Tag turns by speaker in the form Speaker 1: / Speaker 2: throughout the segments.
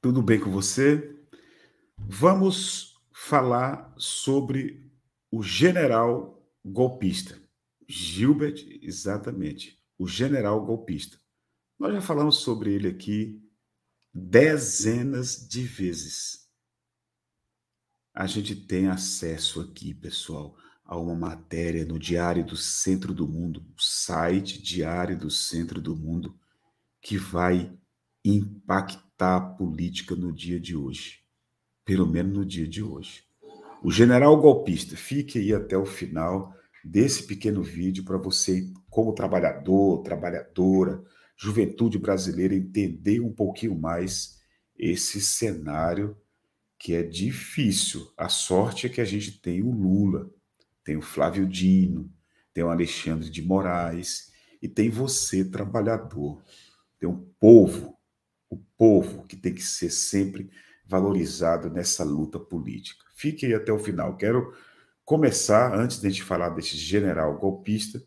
Speaker 1: Tudo bem com você? Vamos falar sobre o general golpista. Gilbert, exatamente, o general golpista. Nós já falamos sobre ele aqui dezenas de vezes. A gente tem acesso aqui, pessoal, a uma matéria no Diário do Centro do Mundo, o site Diário do Centro do Mundo, que vai impactar a política no dia de hoje, pelo menos no dia de hoje. O general golpista, fique aí até o final desse pequeno vídeo para você, como trabalhador, trabalhadora, juventude brasileira, entender um pouquinho mais esse cenário que é difícil. A sorte é que a gente tem o Lula, tem o Flávio Dino, tem o Alexandre de Moraes e tem você, trabalhador. Tem um povo o povo que tem que ser sempre valorizado nessa luta política. Fique aí até o final. Quero começar, antes de a gente falar desse general golpista,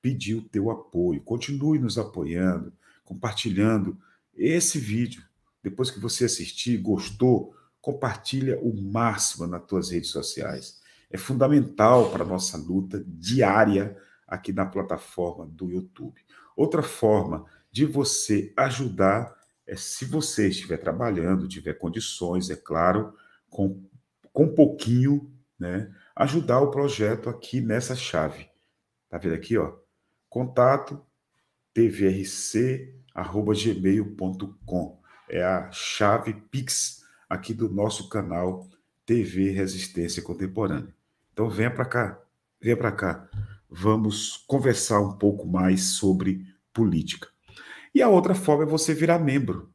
Speaker 1: pedir o teu apoio. Continue nos apoiando, compartilhando esse vídeo. Depois que você assistir, gostou, compartilha o máximo nas tuas redes sociais. É fundamental para a nossa luta diária aqui na plataforma do YouTube. Outra forma de você ajudar é, se você estiver trabalhando, tiver condições, é claro, com, com pouquinho, né, ajudar o projeto aqui nessa chave. Tá vendo aqui, ó? Contato tvrc@gmail.com. É a chave Pix aqui do nosso canal TV Resistência Contemporânea. Então venha para cá, venha para cá. Vamos conversar um pouco mais sobre política. E a outra forma é você virar membro.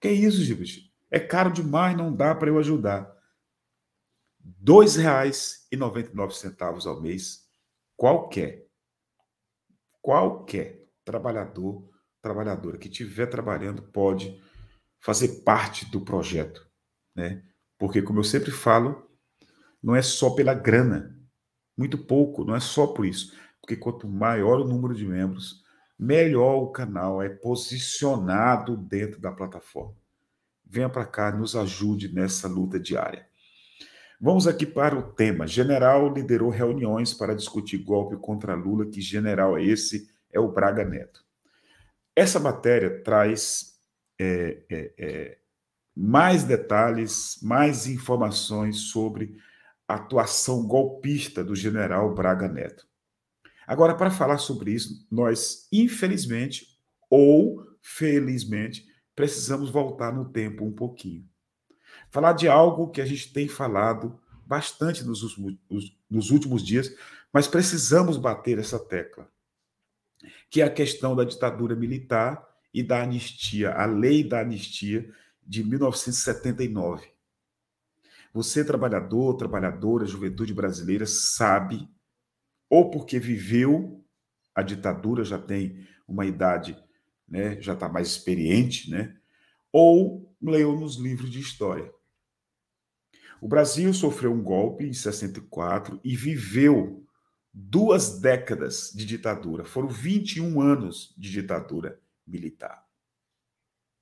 Speaker 1: Que é isso, Gibas? É caro demais, não dá para eu ajudar. R$ 2,99 ao mês, qualquer, qualquer trabalhador, trabalhadora que estiver trabalhando pode fazer parte do projeto, né? Porque, como eu sempre falo, não é só pela grana, muito pouco, não é só por isso. Porque quanto maior o número de membros, melhor o canal é posicionado dentro da plataforma. Venha para cá, nos ajude nessa luta diária. Vamos aqui para o tema. General liderou reuniões para discutir golpe contra Lula. Que general é esse? É o Braga Neto. Essa matéria traz é, é, é, mais detalhes, mais informações sobre a atuação golpista do general Braga Neto. Agora, para falar sobre isso, nós, infelizmente ou felizmente, precisamos voltar no tempo um pouquinho. Falar de algo que a gente tem falado bastante nos, nos últimos dias, mas precisamos bater essa tecla, que é a questão da ditadura militar e da anistia, a lei da anistia de 1979. Você, trabalhador, trabalhadora, juventude brasileira, sabe ou porque viveu a ditadura, já tem uma idade, né, já está mais experiente, né, ou leu nos livros de história. O Brasil sofreu um golpe em 64 e viveu duas décadas de ditadura. Foram 21 anos de ditadura militar.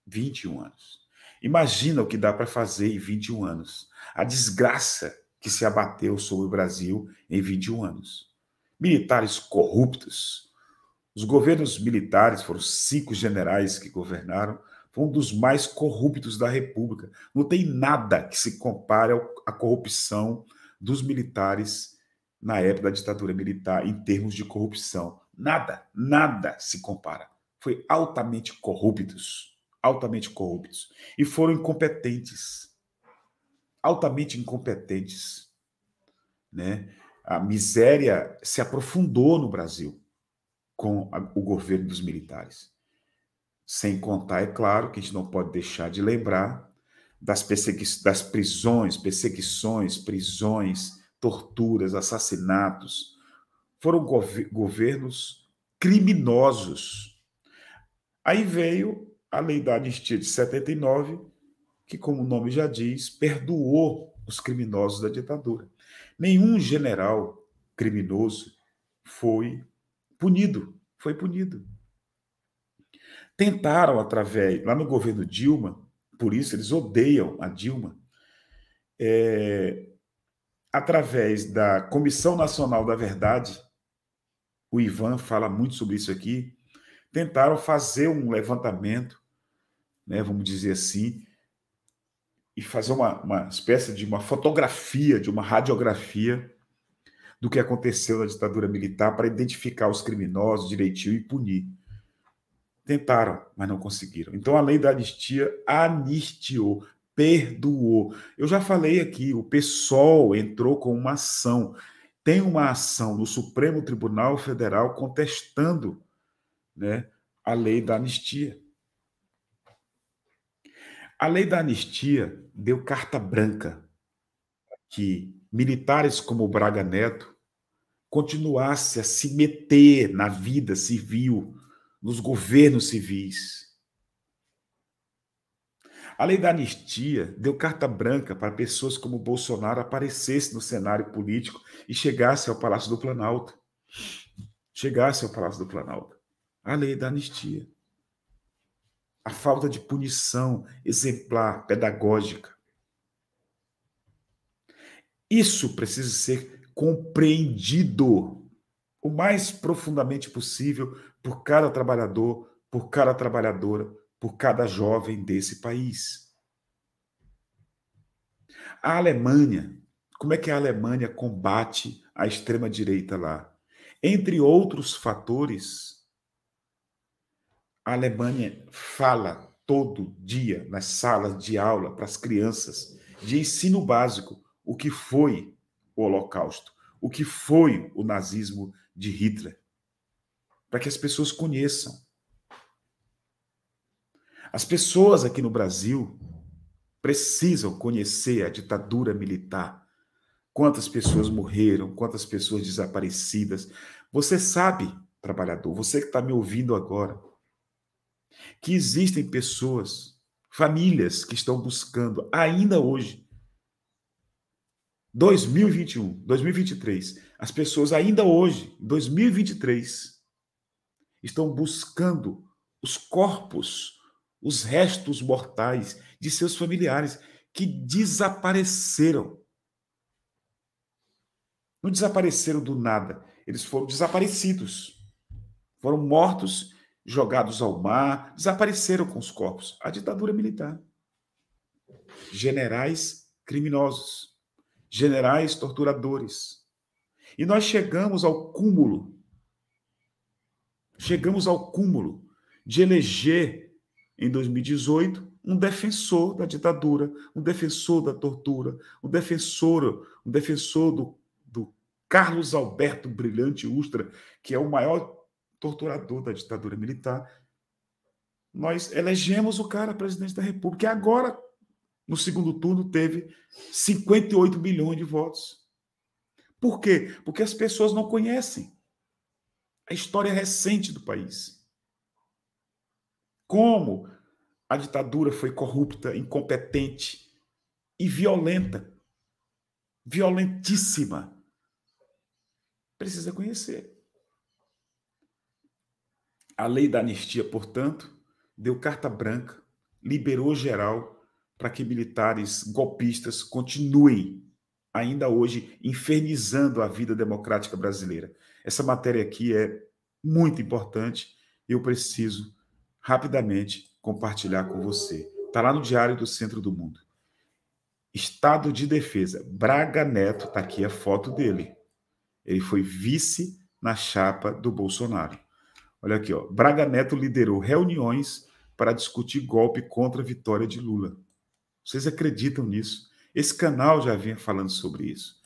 Speaker 1: 21 anos. Imagina o que dá para fazer em 21 anos. A desgraça que se abateu sobre o Brasil em 21 anos militares corruptos. Os governos militares foram cinco generais que governaram, foi um dos mais corruptos da República. Não tem nada que se compare à corrupção dos militares na época da ditadura militar em termos de corrupção. Nada, nada se compara. Foi altamente corruptos, altamente corruptos e foram incompetentes. Altamente incompetentes, né? a miséria se aprofundou no Brasil com a, o governo dos militares. Sem contar, é claro, que a gente não pode deixar de lembrar das, persegui das prisões, perseguições, prisões, torturas, assassinatos. Foram governos criminosos. Aí veio a lei da anistia de 79, que, como o nome já diz, perdoou os criminosos da ditadura. Nenhum general criminoso foi punido, foi punido. Tentaram através, lá no governo Dilma, por isso eles odeiam a Dilma, é, através da Comissão Nacional da Verdade, o Ivan fala muito sobre isso aqui, tentaram fazer um levantamento, né, vamos dizer assim, e fazer uma, uma espécie de uma fotografia, de uma radiografia do que aconteceu na ditadura militar para identificar os criminosos direitinho e punir. Tentaram, mas não conseguiram. Então, a lei da anistia, anistiou, perdoou. Eu já falei aqui, o PSOL entrou com uma ação. Tem uma ação no Supremo Tribunal Federal contestando né, a lei da anistia. A lei da anistia deu carta branca que militares como o Braga Neto continuasse a se meter na vida civil, nos governos civis. A lei da anistia deu carta branca para pessoas como Bolsonaro aparecessem no cenário político e chegasse ao Palácio do Planalto. Chegasse ao Palácio do Planalto. A lei da anistia a falta de punição exemplar, pedagógica. Isso precisa ser compreendido o mais profundamente possível por cada trabalhador, por cada trabalhadora, por cada jovem desse país. A Alemanha, como é que a Alemanha combate a extrema direita lá? Entre outros fatores, a Alemanha fala todo dia nas salas de aula para as crianças de ensino básico o que foi o Holocausto, o que foi o nazismo de Hitler, para que as pessoas conheçam. As pessoas aqui no Brasil precisam conhecer a ditadura militar. Quantas pessoas morreram, quantas pessoas desaparecidas. Você sabe, trabalhador, você que está me ouvindo agora, que existem pessoas, famílias que estão buscando ainda hoje, 2021, 2023, as pessoas ainda hoje, 2023, estão buscando os corpos, os restos mortais de seus familiares que desapareceram. Não desapareceram do nada, eles foram desaparecidos, foram mortos jogados ao mar, desapareceram com os corpos. A ditadura militar. Generais criminosos, generais torturadores. E nós chegamos ao cúmulo. Chegamos ao cúmulo de eleger em 2018 um defensor da ditadura, um defensor da tortura, um defensor, um defensor do, do Carlos Alberto Brilhante Ustra, que é o maior torturador da ditadura militar. Nós elegemos o cara presidente da República. E agora, no segundo turno, teve 58 bilhões de votos. Por quê? Porque as pessoas não conhecem a história recente do país. Como a ditadura foi corrupta, incompetente e violenta. Violentíssima. Precisa conhecer. A lei da anistia, portanto, deu carta branca, liberou geral para que militares golpistas continuem ainda hoje infernizando a vida democrática brasileira. Essa matéria aqui é muito importante e eu preciso rapidamente compartilhar com você. Está lá no Diário do Centro do Mundo. Estado de Defesa. Braga Neto, está aqui a foto dele. Ele foi vice na chapa do Bolsonaro. Olha aqui, ó. Braga Neto liderou reuniões para discutir golpe contra a vitória de Lula. Vocês acreditam nisso? Esse canal já vinha falando sobre isso.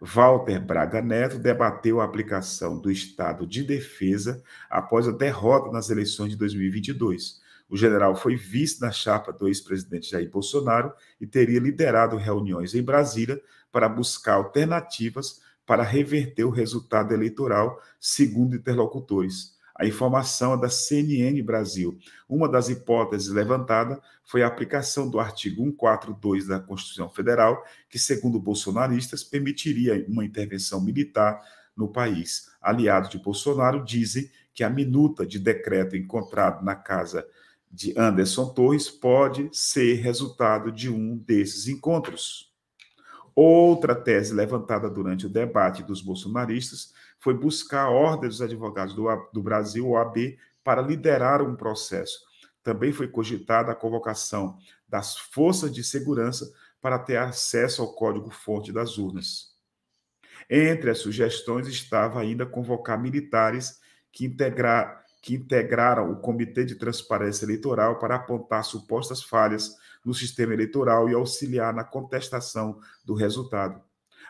Speaker 1: Walter Braga Neto debateu a aplicação do estado de defesa após a derrota nas eleições de 2022. O general foi vice na chapa do ex-presidente Jair Bolsonaro e teria liderado reuniões em Brasília para buscar alternativas para reverter o resultado eleitoral, segundo interlocutores. A informação é da CNN Brasil. Uma das hipóteses levantada foi a aplicação do artigo 142 da Constituição Federal, que, segundo bolsonaristas, permitiria uma intervenção militar no país. Aliados de Bolsonaro dizem que a minuta de decreto encontrado na casa de Anderson Torres pode ser resultado de um desses encontros. Outra tese levantada durante o debate dos bolsonaristas foi buscar a ordem dos advogados do, do Brasil, OAB, para liderar um processo. Também foi cogitada a convocação das forças de segurança para ter acesso ao código-fonte das urnas. Entre as sugestões estava ainda convocar militares que integrar, que integraram o Comitê de Transparência Eleitoral para apontar supostas falhas no sistema eleitoral e auxiliar na contestação do resultado.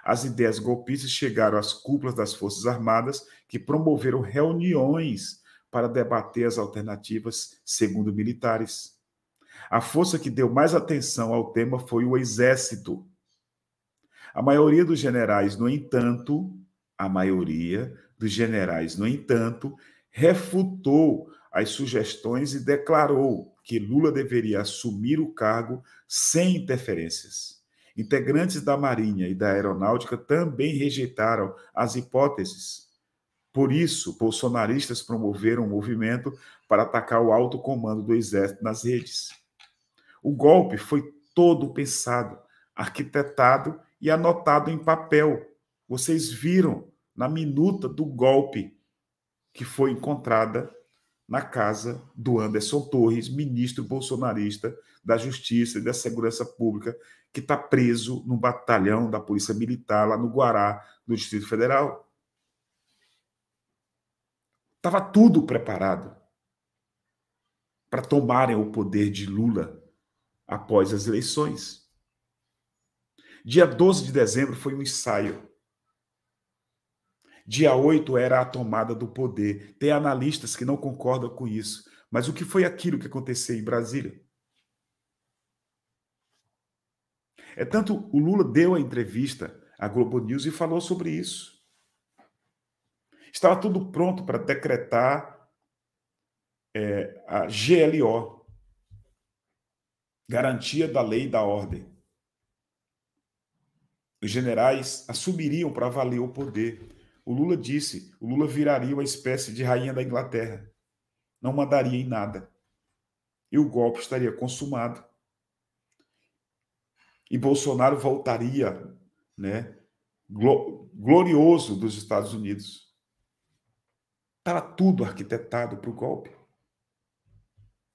Speaker 1: As ideias golpistas chegaram às cúpulas das Forças Armadas, que promoveram reuniões para debater as alternativas, segundo militares. A força que deu mais atenção ao tema foi o Exército. A maioria dos generais, no entanto, a maioria dos generais, no entanto, refutou as sugestões e declarou que Lula deveria assumir o cargo sem interferências. Integrantes da Marinha e da Aeronáutica também rejeitaram as hipóteses. Por isso, bolsonaristas promoveram um movimento para atacar o alto comando do Exército nas redes. O golpe foi todo pensado, arquitetado e anotado em papel. Vocês viram na minuta do golpe que foi encontrada na casa do Anderson Torres, ministro bolsonarista da Justiça e da Segurança Pública, que está preso no batalhão da Polícia Militar lá no Guará, no Distrito Federal. Estava tudo preparado para tomarem o poder de Lula após as eleições. Dia 12 de dezembro foi um ensaio Dia 8 era a tomada do poder. Tem analistas que não concordam com isso. Mas o que foi aquilo que aconteceu em Brasília? É tanto o Lula deu a entrevista à Globo News e falou sobre isso. Estava tudo pronto para decretar é, a GLO, garantia da lei e da ordem. Os generais assumiriam para valer o poder. O Lula disse: o Lula viraria uma espécie de rainha da Inglaterra. Não mandaria em nada. E o golpe estaria consumado. E Bolsonaro voltaria, né, glorioso dos Estados Unidos. Estava tudo arquitetado para o golpe.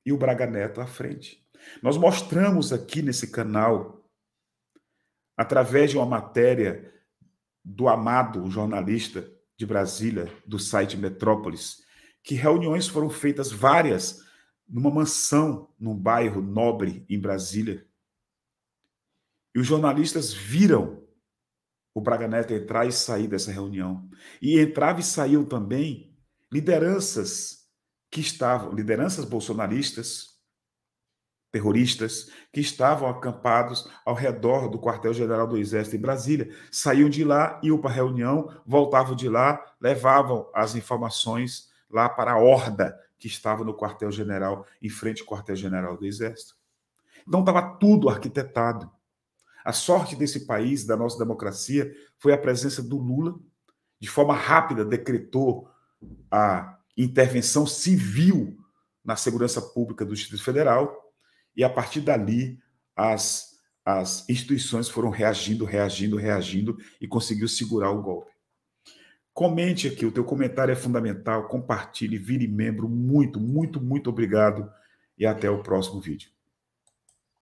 Speaker 1: E o Braga Neto à frente. Nós mostramos aqui nesse canal, através de uma matéria do amado jornalista de Brasília, do site Metrópolis, que reuniões foram feitas várias numa mansão, num bairro nobre em Brasília. E os jornalistas viram o Braga Neto entrar e sair dessa reunião. E entrava e saíam também lideranças que estavam, lideranças bolsonaristas, terroristas que estavam acampados ao redor do quartel-general do Exército em Brasília. Saíam de lá, iam para a reunião, voltavam de lá, levavam as informações lá para a horda que estava no quartel-general, em frente ao quartel-general do Exército. Então estava tudo arquitetado. A sorte desse país, da nossa democracia, foi a presença do Lula. De forma rápida, decretou a intervenção civil na segurança pública do Distrito Federal, e a partir dali, as, as instituições foram reagindo, reagindo, reagindo e conseguiu segurar o golpe. Comente aqui, o teu comentário é fundamental, compartilhe, vire membro. Muito, muito, muito obrigado e até o próximo vídeo.